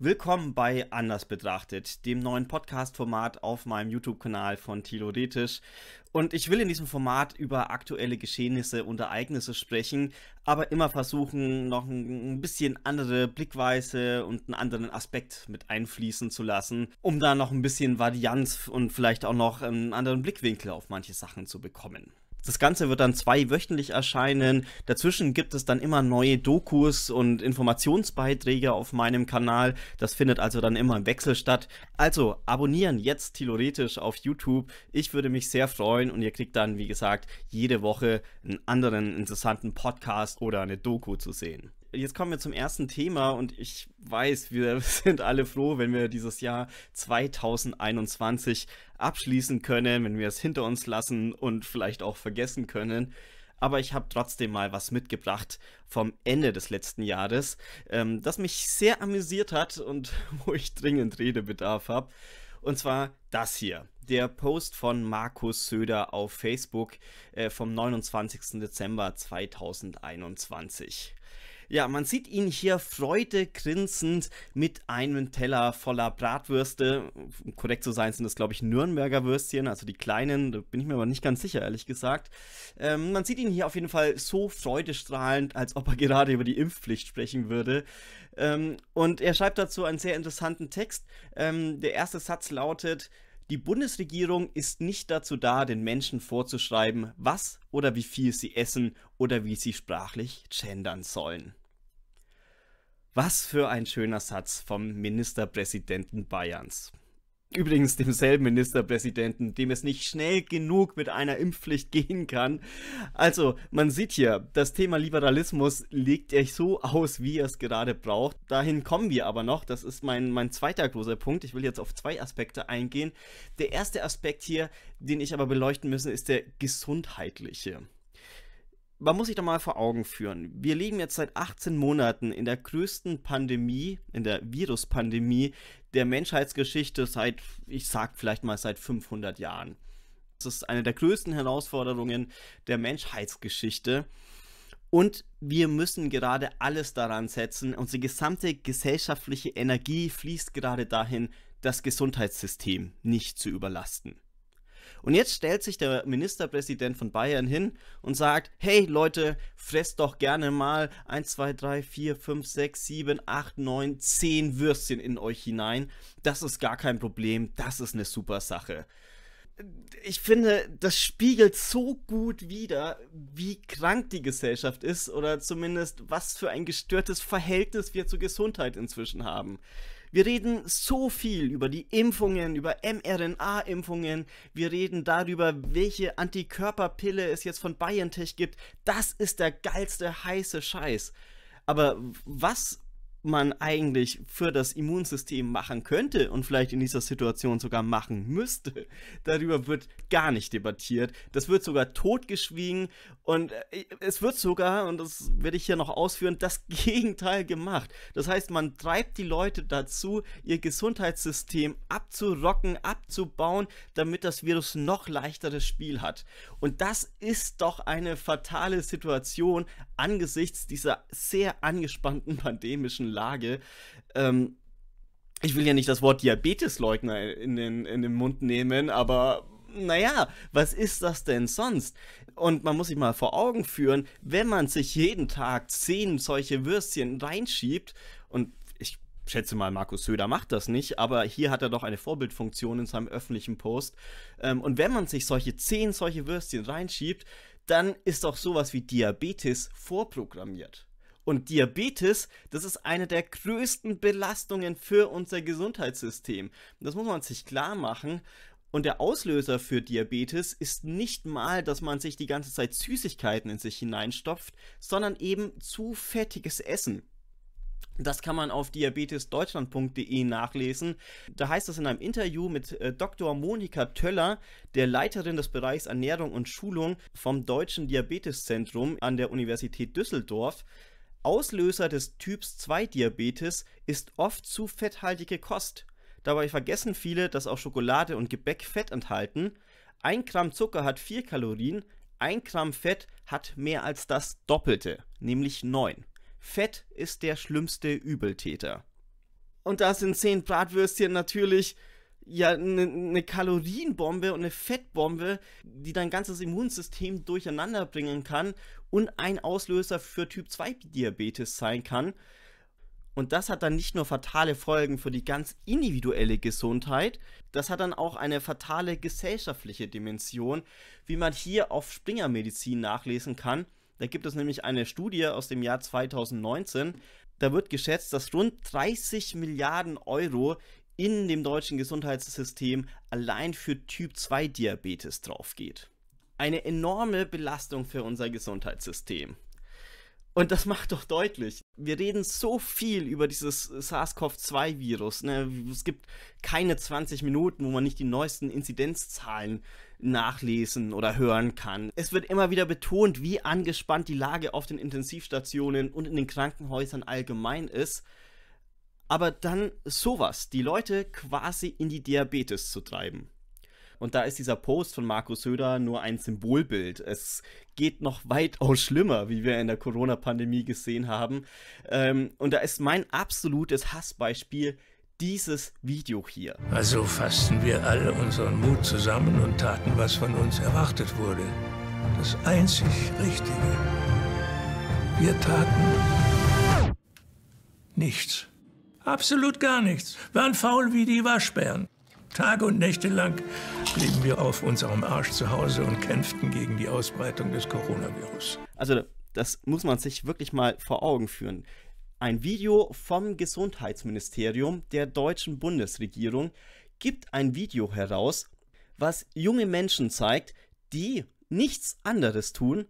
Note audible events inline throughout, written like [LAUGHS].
Willkommen bei Anders betrachtet, dem neuen Podcast-Format auf meinem YouTube-Kanal von Thilo Retisch. Und ich will in diesem Format über aktuelle Geschehnisse und Ereignisse sprechen, aber immer versuchen, noch ein bisschen andere Blickweise und einen anderen Aspekt mit einfließen zu lassen, um da noch ein bisschen Varianz und vielleicht auch noch einen anderen Blickwinkel auf manche Sachen zu bekommen das Ganze wird dann zwei wöchentlich erscheinen. Dazwischen gibt es dann immer neue Dokus und Informationsbeiträge auf meinem Kanal. Das findet also dann immer im Wechsel statt. Also abonnieren jetzt theoretisch auf YouTube. Ich würde mich sehr freuen und ihr kriegt dann, wie gesagt, jede Woche einen anderen interessanten Podcast oder eine Doku zu sehen jetzt kommen wir zum ersten Thema und ich weiß, wir [LAUGHS] sind alle froh, wenn wir dieses Jahr 2021 abschließen können, wenn wir es hinter uns lassen und vielleicht auch vergessen können. Aber ich habe trotzdem mal was mitgebracht vom Ende des letzten Jahres, ähm, das mich sehr amüsiert hat und [LAUGHS] wo ich dringend Redebedarf habe. Und zwar das hier. Der Post von Markus Söder auf Facebook äh, vom 29. Dezember 2021. Ja, man sieht ihn hier freudegrinsend mit einem Teller voller Bratwürste. Um korrekt zu sein, sind das, glaube ich, Nürnberger Würstchen, also die kleinen. Da bin ich mir aber nicht ganz sicher, ehrlich gesagt. Ähm, man sieht ihn hier auf jeden Fall so freudestrahlend, als ob er gerade über die Impfpflicht sprechen würde. Ähm, und er schreibt dazu einen sehr interessanten Text. Ähm, der erste Satz lautet, die Bundesregierung ist nicht dazu da, den Menschen vorzuschreiben, was oder wie viel sie essen oder wie sie sprachlich gendern sollen. Was für ein schöner Satz vom Ministerpräsidenten Bayerns. Übrigens demselben Ministerpräsidenten, dem es nicht schnell genug mit einer Impfpflicht [LAUGHS] gehen kann. Also, man sieht hier, das Thema Liberalismus legt er so aus, wie er es gerade braucht. Dahin kommen wir aber noch. Das ist mein, mein zweiter großer Punkt. Ich will jetzt auf zwei Aspekte eingehen. Der erste Aspekt hier, den ich aber beleuchten müssen, ist der gesundheitliche man muss sich doch mal vor Augen führen. Wir leben jetzt seit 18 Monaten in der größten Pandemie, in der Viruspandemie der Menschheitsgeschichte seit, ich sag vielleicht mal seit 500 Jahren. Das ist eine der größten Herausforderungen der Menschheitsgeschichte. Und wir müssen gerade alles daran setzen. Unsere gesamte gesellschaftliche Energie fließt gerade dahin, das Gesundheitssystem nicht zu überlasten. Und jetzt stellt sich der Ministerpräsident von Bayern hin und sagt, hey Leute, fress doch gerne mal 1, 2, 3, 4, 5, 6, 7, 8, 9, 10 Würstchen in euch hinein. Das ist gar kein Problem, das ist eine super Sache ich finde, das spiegelt so gut wider, wie krank die Gesellschaft ist oder zumindest was für ein gestörtes Verhältnis wir zur Gesundheit inzwischen haben. Wir reden so viel über die Impfungen, über mRNA-Impfungen. Wir reden darüber, welche Antikörperpille es jetzt von BioNTech gibt. Das ist der geilste heiße Scheiß. Aber was man eigentlich für das Immunsystem machen könnte und vielleicht in dieser Situation sogar machen müsste, [LAUGHS] darüber wird gar nicht debattiert. Das wird sogar totgeschwiegen und äh, es wird sogar, und das werde ich hier noch ausführen, das [LAUGHS] Gegenteil gemacht. Das heißt, man treibt die Leute dazu, ihr Gesundheitssystem abzurocken, abzubauen, damit das Virus noch leichteres Spiel hat. Und das ist doch eine fatale Situation angesichts dieser sehr angespannten [LAUGHS] pandemischen Lage. Lage. Ähm, ich will ja nicht das Wort Diabetesleugner in den, in den Mund nehmen, aber naja, was ist das denn sonst? Und man muss sich mal vor Augen führen, wenn man sich jeden Tag zehn solche Würstchen reinschiebt und ich schätze mal, Markus Söder macht das nicht, aber hier hat er doch eine Vorbildfunktion in seinem öffentlichen Post. Ähm, und wenn man sich solche zehn solche Würstchen reinschiebt, dann ist doch sowas wie Diabetes vorprogrammiert. Und Diabetes, das ist eine der größten Belastungen für unser Gesundheitssystem. Das muss man sich klar machen. Und der Auslöser für Diabetes ist nicht mal, dass man sich die ganze Zeit Süßigkeiten in sich hineinstopft, sondern eben zu fettiges Essen. Das kann man auf diabetesdeutschland.de nachlesen. Da heißt es in einem Interview mit äh, Dr. Monika Töller, der Leiterin des Bereichs Ernährung und Schulung vom Deutschen Diabeteszentrum an der Universität Düsseldorf, Auslöser des Typs 2 Diabetes ist oft zu fetthaltige Kost. Dabei vergessen viele, dass auch Schokolade und Gebäck Fett enthalten. 1 Gramm Zucker hat 4 Kalorien, 1 Gramm Fett hat mehr als das Doppelte, nämlich 9. Fett ist der schlimmste Übeltäter. Und da sind 10 Bratwürstchen natürlich ja eine ne Kalorienbombe und eine Fettbombe, die dein ganzes Immunsystem durcheinander bringen kann und ein Auslöser für Typ 2 Diabetes sein kann. Und das hat dann nicht nur fatale Folgen für die ganz individuelle Gesundheit, das hat dann auch eine fatale gesellschaftliche Dimension, wie man hier auf Springermedizin nachlesen kann. Da gibt es nämlich eine Studie aus dem Jahr 2019, da wird geschätzt, dass rund 30 Milliarden Euro in dem deutschen Gesundheitssystem allein für Typ-2-Diabetes drauf geht. Eine enorme Belastung für unser Gesundheitssystem. Und das macht doch deutlich, wir reden so viel über dieses SARS-CoV-2-Virus. Ne? Es gibt keine 20 Minuten, wo man nicht die neuesten Inzidenzzahlen nachlesen oder hören kann. Es wird immer wieder betont, wie angespannt die Lage auf den Intensivstationen und in den Krankenhäusern allgemein ist. Aber dann sowas, die Leute quasi in die Diabetes zu treiben. Und da ist dieser Post von Markus Söder nur ein Symbolbild. Es geht noch weitaus schlimmer, wie wir in der Corona-Pandemie gesehen haben. Ähm, und da ist mein absolutes Hassbeispiel dieses Video hier. Also fassten wir alle unseren Mut zusammen und taten, was von uns erwartet wurde. Das einzig Richtige. Wir taten nichts. Absolut gar nichts. Waren faul wie die Waschbären. Tag und Nächte lang blieben wir auf unserem Arsch zu Hause und kämpften gegen die Ausbreitung des Coronavirus. Also, das muss man sich wirklich mal vor Augen führen. Ein Video vom Gesundheitsministerium der deutschen Bundesregierung gibt ein Video heraus, was junge Menschen zeigt, die nichts anderes tun,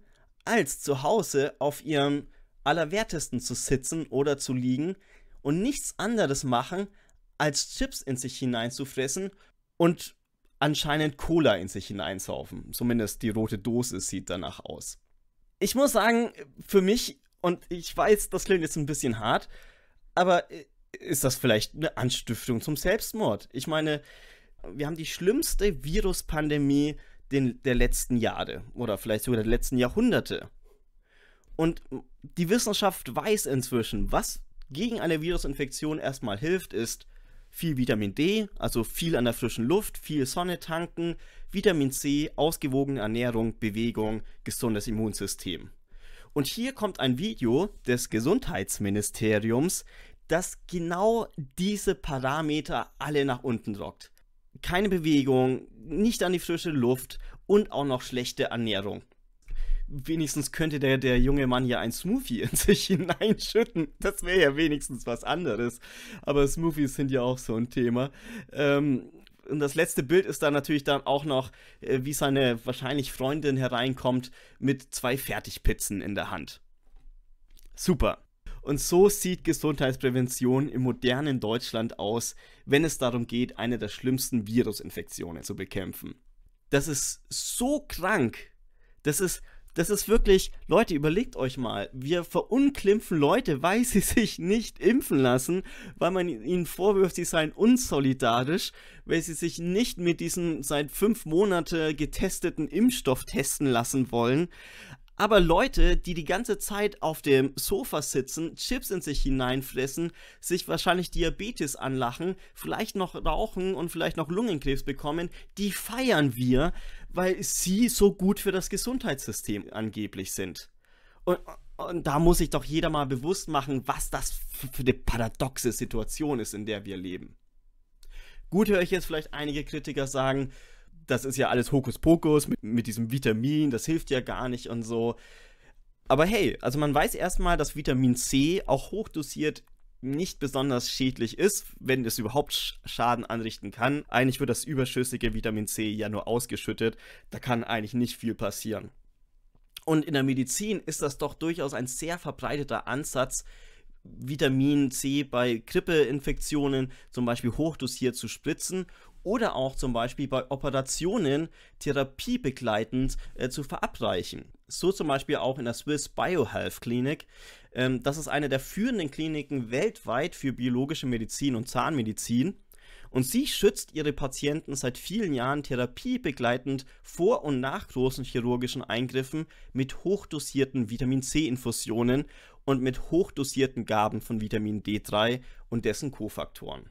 als zu Hause auf ihrem Allerwertesten zu sitzen oder zu liegen, und nichts anderes machen, als Chips in sich hineinzufressen und anscheinend Cola in sich hineinzaufen. Zumindest die rote Dose sieht danach aus. Ich muss sagen, für mich, und ich weiß, das klingt jetzt ein bisschen hart, aber äh, ist das vielleicht eine Anstiftung zum Selbstmord? Ich meine, wir haben die schlimmste Viruspandemie den, der letzten Jahre oder vielleicht sogar der letzten Jahrhunderte. Und die Wissenschaft weiß inzwischen, was gegen eine Virusinfektion erstmal hilft, ist viel Vitamin D, also viel an der frischen Luft, viel Sonne tanken, Vitamin C, ausgewogene Ernährung, Bewegung, gesundes Immunsystem. Und hier kommt ein Video des Gesundheitsministeriums, das genau diese Parameter alle nach unten rockt. Keine Bewegung, nicht an die frische Luft und auch noch schlechte Ernährung wenigstens könnte der, der junge Mann ja ein Smoothie in sich [LAUGHS] hineinschütten. Das wäre ja wenigstens was anderes. Aber Smoothies sind ja auch so ein Thema. Ähm, und das letzte Bild ist dann natürlich dann auch noch, äh, wie seine wahrscheinlich Freundin hereinkommt mit zwei Fertigpizzen in der Hand. Super. Und so sieht Gesundheitsprävention im modernen Deutschland aus, wenn es darum geht, eine der schlimmsten Virusinfektionen zu bekämpfen. Das ist so krank. Das ist das ist wirklich, Leute, überlegt euch mal, wir verunklimpfen Leute, weil sie [LAUGHS] sich nicht impfen lassen, weil man ihnen vorwirft, sie seien unsolidarisch, weil sie sich nicht mit diesem seit fünf Monaten getesteten Impfstoff testen lassen wollen. Aber Leute, die die ganze Zeit auf dem Sofa sitzen, Chips in sich hineinfressen, sich wahrscheinlich Diabetes anlachen, vielleicht noch rauchen und vielleicht noch Lungenkrebs bekommen, die feiern wir, weil sie so gut für das Gesundheitssystem angeblich sind. Und, und da muss sich doch jeder mal bewusst machen, was das für eine paradoxe Situation ist, in der wir leben. Gut höre ich jetzt vielleicht einige Kritiker sagen, das ist ja alles Hokuspokus mit, mit diesem Vitamin, das hilft ja gar nicht und so. Aber hey, also man weiß erstmal, dass Vitamin C auch hochdosiert nicht besonders schädlich ist, wenn es überhaupt Schaden anrichten kann. Eigentlich wird das überschüssige Vitamin C ja nur ausgeschüttet, da kann eigentlich nicht viel passieren. Und in der Medizin ist das doch durchaus ein sehr verbreiteter Ansatz, Vitamin C bei Grippeinfektionen zum Beispiel hochdosiert zu spritzen oder auch zum Beispiel bei Operationen therapiebegleitend äh, zu verabreichen. So zum Beispiel auch in der Swiss Biohealth Klinik. Ähm, das ist eine der führenden Kliniken weltweit für biologische Medizin und Zahnmedizin. Und sie schützt ihre Patienten seit vielen Jahren therapiebegleitend vor und nach großen chirurgischen Eingriffen mit hochdosierten Vitamin C-Infusionen und mit hochdosierten Gaben von Vitamin D3 und dessen Kofaktoren.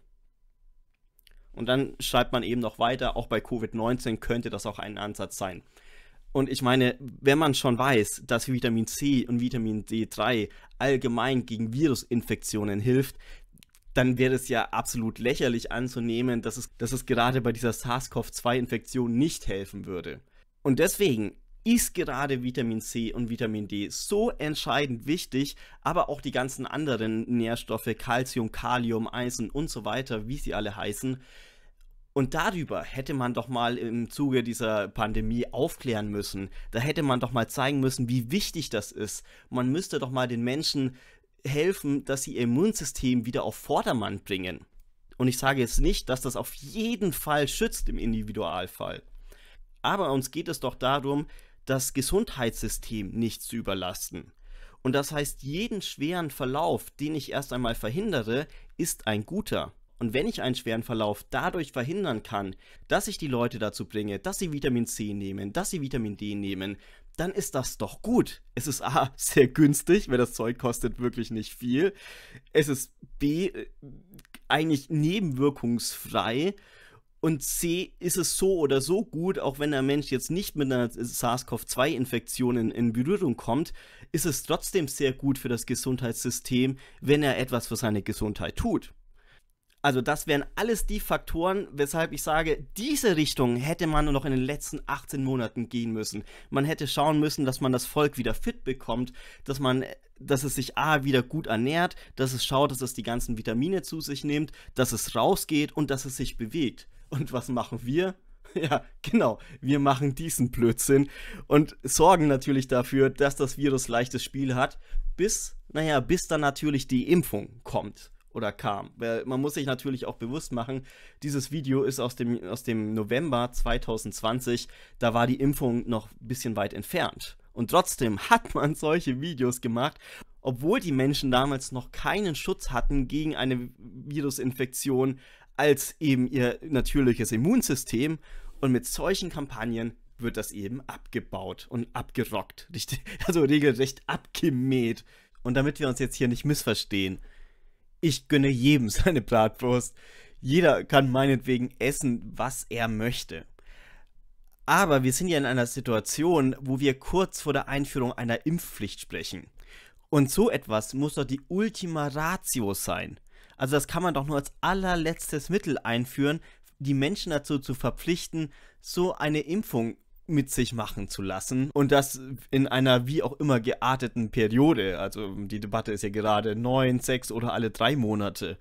Und dann schreibt man eben noch weiter, auch bei Covid-19 könnte das auch ein Ansatz sein. Und ich meine, wenn man schon weiß, dass Vitamin C und Vitamin D3 allgemein gegen Virusinfektionen hilft, dann wäre es ja absolut lächerlich anzunehmen, dass es, dass es gerade bei dieser SARS-CoV-2-Infektion nicht helfen würde. Und deswegen ist gerade Vitamin C und Vitamin D so entscheidend wichtig, aber auch die ganzen anderen Nährstoffe, Calcium, Kalium, Eisen und so weiter, wie sie alle heißen, und darüber hätte man doch mal im Zuge dieser Pandemie aufklären müssen. Da hätte man doch mal zeigen müssen, wie wichtig das ist. Man müsste doch mal den Menschen helfen, dass sie ihr Immunsystem wieder auf Vordermann bringen. Und ich sage jetzt nicht, dass das auf jeden Fall schützt im Individualfall. Aber uns geht es doch darum, das Gesundheitssystem nicht zu überlasten. Und das heißt, jeden schweren Verlauf, den ich erst einmal verhindere, ist ein guter. Und wenn ich einen schweren Verlauf dadurch verhindern kann, dass ich die Leute dazu bringe, dass sie Vitamin C nehmen, dass sie Vitamin D nehmen, dann ist das doch gut. Es ist A, [LAUGHS] sehr günstig, weil das Zeug kostet wirklich nicht viel. Es ist B, äh, eigentlich nebenwirkungsfrei. Und C ist es so oder so gut, auch wenn der Mensch jetzt nicht mit einer SARS-CoV-2-Infektion in, in, Berührung kommt, ist es trotzdem sehr gut für das Gesundheitssystem, wenn er etwas für seine Gesundheit tut. Also das wären alles die Faktoren, weshalb ich sage, diese Richtung hätte man nur noch in den letzten 18 Monaten gehen müssen. Man hätte schauen müssen, dass man das Volk wieder fit bekommt, dass man dass es sich A wieder gut ernährt, dass es schaut, dass es die ganzen Vitamine zu sich nimmt, dass es rausgeht und dass es sich bewegt. Und was machen wir? [LAUGHS] Ja, genau, wir machen diesen Blödsinn und sorgen natürlich dafür, dass das Virus leichtes Spiel hat, bis, naja, bis dann natürlich die Impfung kommt oder kam. Man muss sich natürlich auch bewusst machen, dieses Video ist aus dem, aus dem November 2020, da war die Impfung noch ein bisschen weit entfernt. Und trotzdem [LAUGHS] hat man solche Videos gemacht, obwohl die Menschen damals noch keinen Schutz hatten gegen eine Virusinfektion als eben ihr natürliches Immunsystem. Und mit solchen Kampagnen wird das eben abgebaut und abgerockt. [LAUGHS] Also regelrecht abgemäht. Und damit wir uns jetzt hier nicht missverstehen, ich gönne jedem [LAUGHS] seine Bratwurst. Jeder kann meinetwegen essen, was er möchte. Aber wir sind ja in einer Situation, wo wir kurz vor der Einführung einer Impfpflicht sprechen. Und so etwas muss doch die Ultima Ratio sein. Also das kann man doch nur als allerletztes Mittel einführen, die Menschen dazu zu verpflichten, so eine Impfung mit sich machen zu lassen und das in einer wie auch immer gearteten Periode. Also die Debatte ist ja gerade neun, sechs oder alle drei Monate.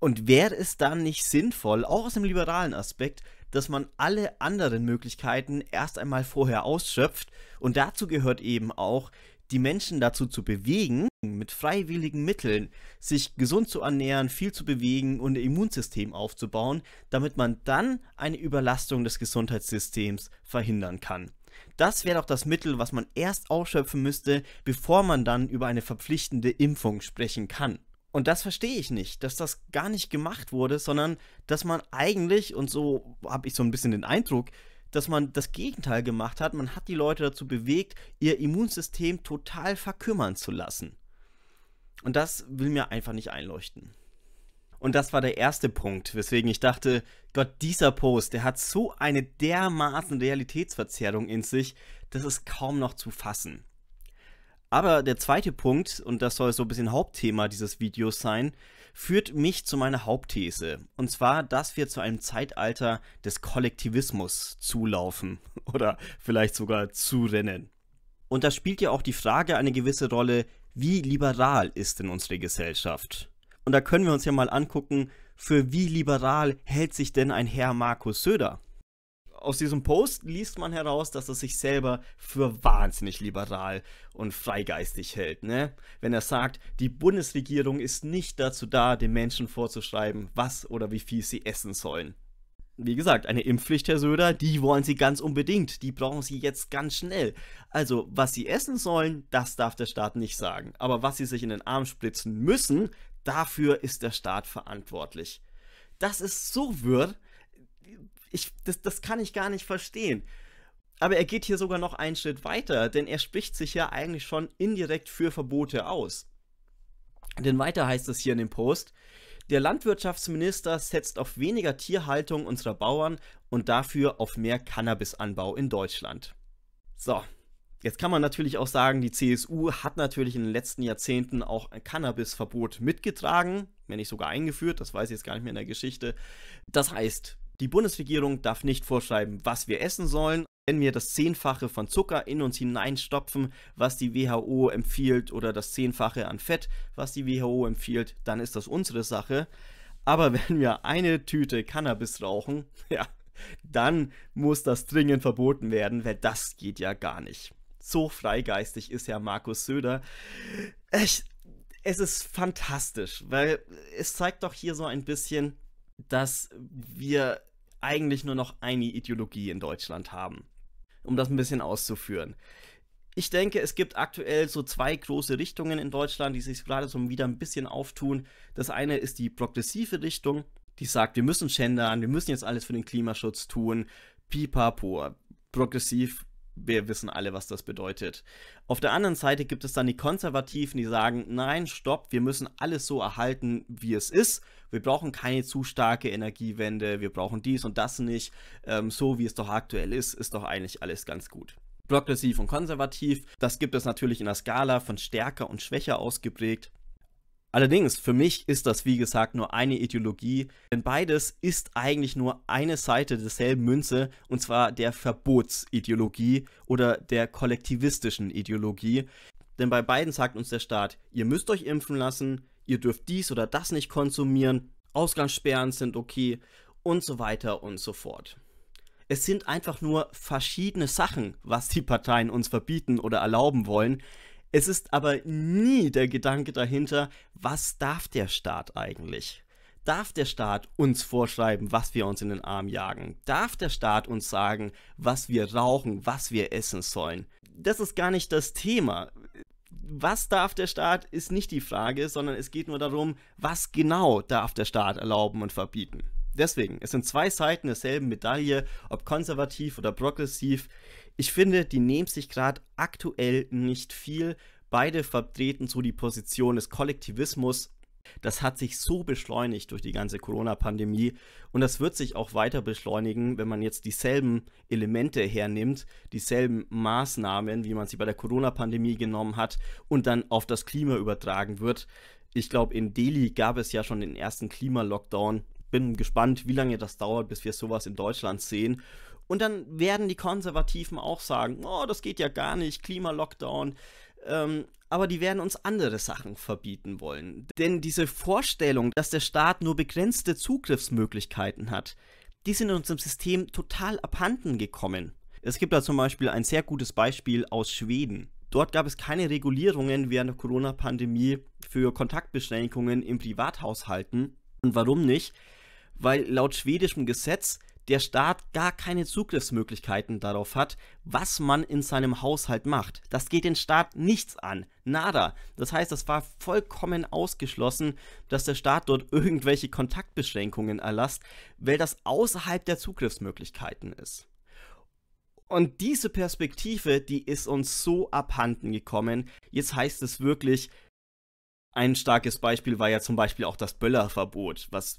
Und wäre es dann nicht sinnvoll, auch aus dem liberalen Aspekt, dass man alle anderen Möglichkeiten erst einmal vorher ausschöpft? Und dazu gehört eben auch, die Menschen dazu zu bewegen, mit freiwilligen Mitteln sich gesund zu ernähren, viel zu bewegen und ein Immunsystem aufzubauen, damit man dann eine Überlastung des Gesundheitssystems verhindern kann. Das wäre doch das Mittel, was man erst ausschöpfen müsste, bevor man dann über eine verpflichtende Impfung sprechen kann. Und das verstehe ich nicht, dass das gar nicht gemacht wurde, sondern dass man eigentlich, und so habe ich so ein bisschen den Eindruck, dass man das Gegenteil gemacht hat. Man hat die Leute dazu bewegt, ihr Immunsystem total verkümmern zu lassen. Und das will mir einfach nicht einleuchten. Und das war der erste Punkt, weswegen ich dachte, Gott, dieser Post, der hat so eine dermaßen Realitätsverzerrung in sich, das ist kaum noch zu fassen. Aber der zweite Punkt, und das soll so ein bisschen Hauptthema dieses Videos sein, führt mich zu meiner Hauptthese. Und zwar, dass wir zu einem Zeitalter des Kollektivismus zulaufen [LAUGHS] oder vielleicht sogar zurennen. Und da spielt ja auch die Frage eine gewisse Rolle, wie liberal ist denn unsere Gesellschaft? Und da können wir uns ja mal angucken, für wie liberal hält sich denn ein Herr Markus Söder? aus diesem Post liest man heraus, dass er sich selber für wahnsinnig liberal und freigeistig hält, ne? Wenn er sagt, die Bundesregierung ist nicht dazu da, den Menschen vorzuschreiben, was oder wie viel sie essen sollen. Wie gesagt, eine Impfpflicht, Herr Söder, die wollen Sie ganz unbedingt. Die brauchen Sie jetzt ganz schnell. Also, was Sie essen sollen, das darf der Staat nicht sagen. Aber was Sie sich in den Arm spritzen müssen, dafür ist der Staat verantwortlich. Das ist so wirr, ich, das, das kann ich gar nicht verstehen. Aber er geht hier sogar noch einen Schritt weiter, denn er spricht sich ja eigentlich schon indirekt für Verbote aus. Denn weiter heißt es hier in dem Post, der Landwirtschaftsminister setzt auf weniger Tierhaltung unserer Bauern und dafür auf mehr Cannabisanbau in Deutschland. So, jetzt kann man natürlich auch sagen, die CSU hat natürlich in den letzten Jahrzehnten auch ein Cannabisverbot mitgetragen, wenn nicht sogar eingeführt, das weiß ich jetzt gar nicht mehr in der Geschichte. Das heißt, die Bundesregierung darf nicht vorschreiben, was wir essen sollen. Wenn wir das Zehnfache von Zucker in uns hineinstopfen, was die WHO empfiehlt, oder das Zehnfache an Fett, was die WHO empfiehlt, dann ist das unsere Sache. Aber [LAUGHS] wenn wir eine Tüte Cannabis rauchen, [LAUGHS] ja, dann muss das dringend verboten werden, weil das geht ja gar nicht. So freigeistig ist ja Markus Söder. Ich, es ist fantastisch, weil es zeigt doch hier so ein bisschen, dass wir eigentlich nur noch eine Ideologie in Deutschland haben. Um das ein bisschen auszuführen. Ich denke, es gibt aktuell so zwei große Richtungen in Deutschland, die sich gerade so wieder ein bisschen auftun. Das eine ist die progressive Richtung, die sagt, wir müssen gendern, wir müssen jetzt alles für den Klimaschutz tun. Pipapo. Progressiv, wir wissen alle, was das bedeutet. Auf der anderen Seite gibt es dann die Konservativen, die sagen, nein, stopp, wir müssen alles so erhalten, wie es ist wir brauchen keine zu starke Energiewende, wir brauchen dies und das nicht. Ähm, so wie es doch aktuell ist, ist doch eigentlich alles ganz gut progressiv und konservativ. Das gibt es natürlich in der Skala von stärker und schwächer ausgeprägt. Allerdings, für mich ist das wie gesagt nur eine Ideologie, denn beides ist eigentlich nur eine Seite derselben Münze, und zwar der Verbotsideologie oder der kollektivistischen Ideologie. Denn bei beiden sagt uns der Staat, ihr müsst euch impfen lassen, ihr dürft dies oder das nicht konsumieren, Ausgangssperren sind okay und so weiter und so fort. Es sind einfach nur verschiedene Sachen, was die Parteien uns verbieten oder erlauben wollen. Es ist aber nie der Gedanke dahinter, was darf der Staat eigentlich? Darf der Staat uns vorschreiben, was wir uns in den Arm jagen? Darf der Staat uns sagen, was wir rauchen, was wir essen sollen? Das ist gar nicht das Thema was darf der Staat, ist nicht die Frage, sondern es geht nur darum, was genau darf der Staat erlauben und verbieten. Deswegen, es sind zwei Seiten derselben Medaille, ob konservativ oder progressiv. Ich finde, die nehmen sich gerade aktuell nicht viel. Beide vertreten so die Position des Kollektivismus das hat sich so beschleunigt durch die ganze Corona-Pandemie und das wird sich auch weiter beschleunigen, wenn man jetzt dieselben Elemente hernimmt, dieselben Maßnahmen, wie man sie bei der Corona-Pandemie genommen hat und dann auf das Klima übertragen wird. Ich glaube, in Delhi gab es ja schon den ersten Klima-Lockdown. Bin gespannt, wie lange das dauert, bis wir sowas in Deutschland sehen. Und dann werden die Konservativen auch sagen, oh, das geht ja gar nicht, Klima-Lockdown. Ähm, aber die werden uns andere Sachen verbieten wollen. Denn diese Vorstellung, dass der Staat nur begrenzte Zugriffsmöglichkeiten hat, die sind in unserem System total abhanden gekommen. Es gibt da zum Beispiel ein sehr gutes Beispiel aus Schweden. Dort gab es keine Regulierungen während der Corona-Pandemie für Kontaktbeschränkungen in Privathaushalten. Und warum nicht? Weil laut schwedischem Gesetz der Staat gar keine Zugriffsmöglichkeiten darauf hat, was man in seinem Haushalt macht. Das geht den Staat nichts an. Nada. Das heißt, es war vollkommen ausgeschlossen, dass der Staat dort [LAUGHS] irgendwelche Kontaktbeschränkungen erlasst, weil das außerhalb der Zugriffsmöglichkeiten ist. Und diese Perspektive, die ist uns so abhanden gekommen. Jetzt heißt es wirklich, ein starkes Beispiel war ja zum Beispiel auch das Böllerverbot, was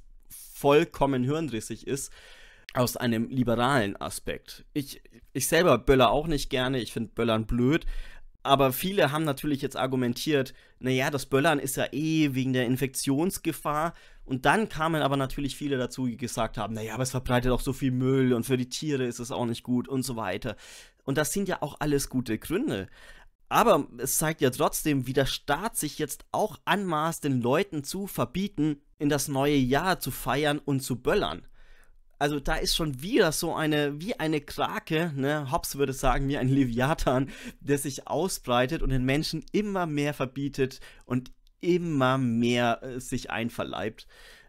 vollkommen hirnrissig ist, aus einem liberalen Aspekt. Ich, ich selber böller auch nicht gerne, ich finde Böllern blöd, aber viele haben natürlich jetzt argumentiert, naja, das Böllern ist ja eh wegen der Infektionsgefahr. Und dann kamen aber natürlich viele dazu, die gesagt haben, naja, aber es verbreitet auch so viel Müll und für die Tiere ist es auch nicht gut und so weiter. Und das sind ja auch alles gute Gründe. Aber es zeigt ja trotzdem, wie der Staat sich jetzt auch anmaßt, den Leuten zu verbieten, in das neue Jahr zu feiern und zu böllern also da ist schon wieder so eine, wie eine Krake, ne, Hobbes würde sagen, wie ein Leviathan, der sich ausbreitet und den Menschen immer mehr verbietet und immer mehr äh, sich einverleibt.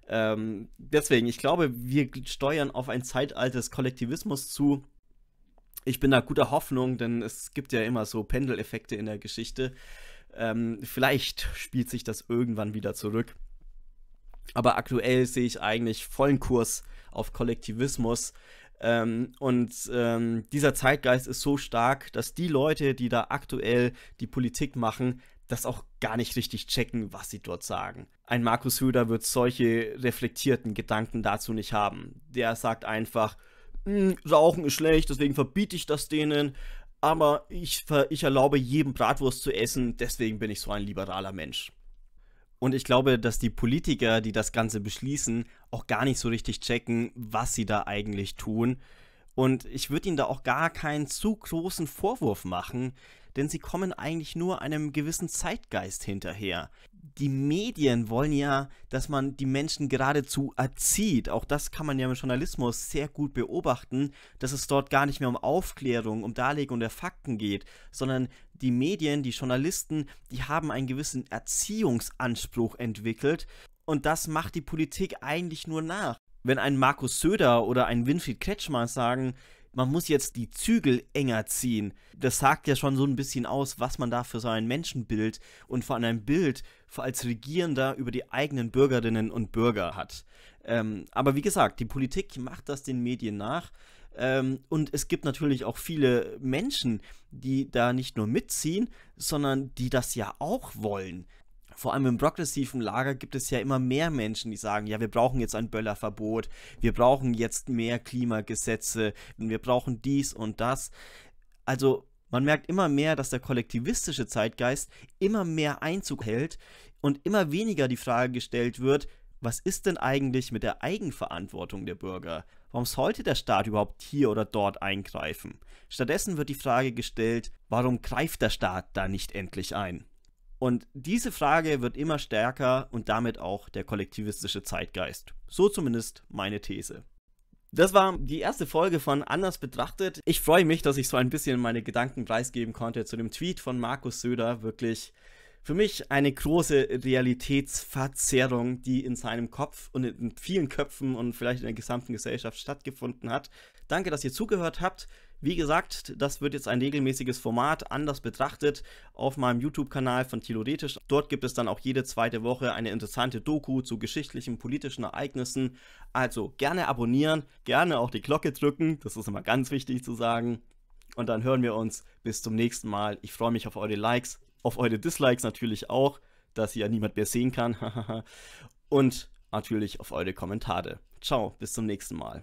Ähm, deswegen, ich glaube, wir steuern auf ein Zeitalter des Kollektivismus zu. Ich bin da guter Hoffnung, denn es gibt ja immer so Pendeleffekte in der Geschichte. Ähm, vielleicht spielt sich das irgendwann wieder zurück. Aber aktuell sehe ich eigentlich vollen Kurs auf Kollektivismus. Ähm, und ähm, dieser Zeitgeist ist so stark, dass die Leute, die da aktuell die Politik machen, das auch gar nicht richtig checken, was sie dort sagen. Ein Markus Höder wird solche reflektierten Gedanken dazu nicht haben. Der sagt einfach, hm, Rauchen ist schlecht, deswegen verbiete ich das denen, aber ich, ich erlaube jedem Bratwurst zu essen, deswegen bin ich so ein liberaler Mensch. Und ich glaube, dass die Politiker, die das Ganze beschließen, auch gar nicht so richtig checken, was sie da eigentlich tun. Und ich würde ihnen da auch gar keinen zu großen Vorwurf machen, denn sie kommen eigentlich nur einem gewissen Zeitgeist hinterher. Die Medien wollen ja, dass man die Menschen geradezu erzieht. Auch das kann man ja im Journalismus sehr gut beobachten, dass es dort gar nicht mehr um Aufklärung, um Darlegung der Fakten geht, sondern die Medien, die Journalisten, die haben einen gewissen Erziehungsanspruch entwickelt. Und das macht die Politik eigentlich nur nach. Wenn ein Markus Söder oder ein Winfried Kretschmer sagen, man muss jetzt die Zügel enger ziehen. Das sagt ja schon so ein bisschen aus, was man da für so ein Menschenbild und vor allem ein Bild als Regierender über die eigenen Bürgerinnen und Bürger hat. Ähm, aber wie gesagt, die Politik macht das den Medien nach. Ähm, und es gibt natürlich auch viele Menschen, die da nicht nur mitziehen, sondern die das ja auch wollen vor allem im progressiven Lager gibt es ja immer mehr Menschen, die sagen, ja, wir brauchen jetzt ein Böllerverbot, wir brauchen jetzt mehr Klimagesetze, wir brauchen dies und das. Also man merkt immer mehr, dass der kollektivistische Zeitgeist immer mehr Einzug hält und immer weniger die Frage gestellt wird, was ist denn eigentlich mit der Eigenverantwortung der Bürger? Warum sollte der Staat überhaupt hier oder dort eingreifen? Stattdessen wird die Frage gestellt, warum greift der Staat da nicht endlich ein? Und diese Frage wird immer stärker und damit auch der kollektivistische Zeitgeist. So zumindest meine These. Das war die erste Folge von Anders betrachtet. Ich freue mich, dass ich so ein bisschen meine Gedanken preisgeben konnte zu dem Tweet von Markus Söder. Wirklich für mich eine große Realitätsverzerrung, die in seinem Kopf und in vielen Köpfen und vielleicht in der gesamten Gesellschaft stattgefunden hat. Danke, dass ihr zugehört habt. Wie gesagt, das wird jetzt ein regelmäßiges Format, anders betrachtet, auf meinem YouTube-Kanal von Theoretisch. Dort gibt es dann auch jede zweite Woche eine interessante Doku zu geschichtlichen, politischen Ereignissen. Also gerne abonnieren, gerne auch die Glocke drücken, das ist immer ganz wichtig zu sagen. Und dann hören wir uns bis zum nächsten Mal. Ich freue mich auf eure Likes, auf eure Dislikes natürlich auch, dass hier ja niemand mehr sehen kann. [LAUGHS] Und natürlich auf eure Kommentare. Ciao, bis zum nächsten Mal.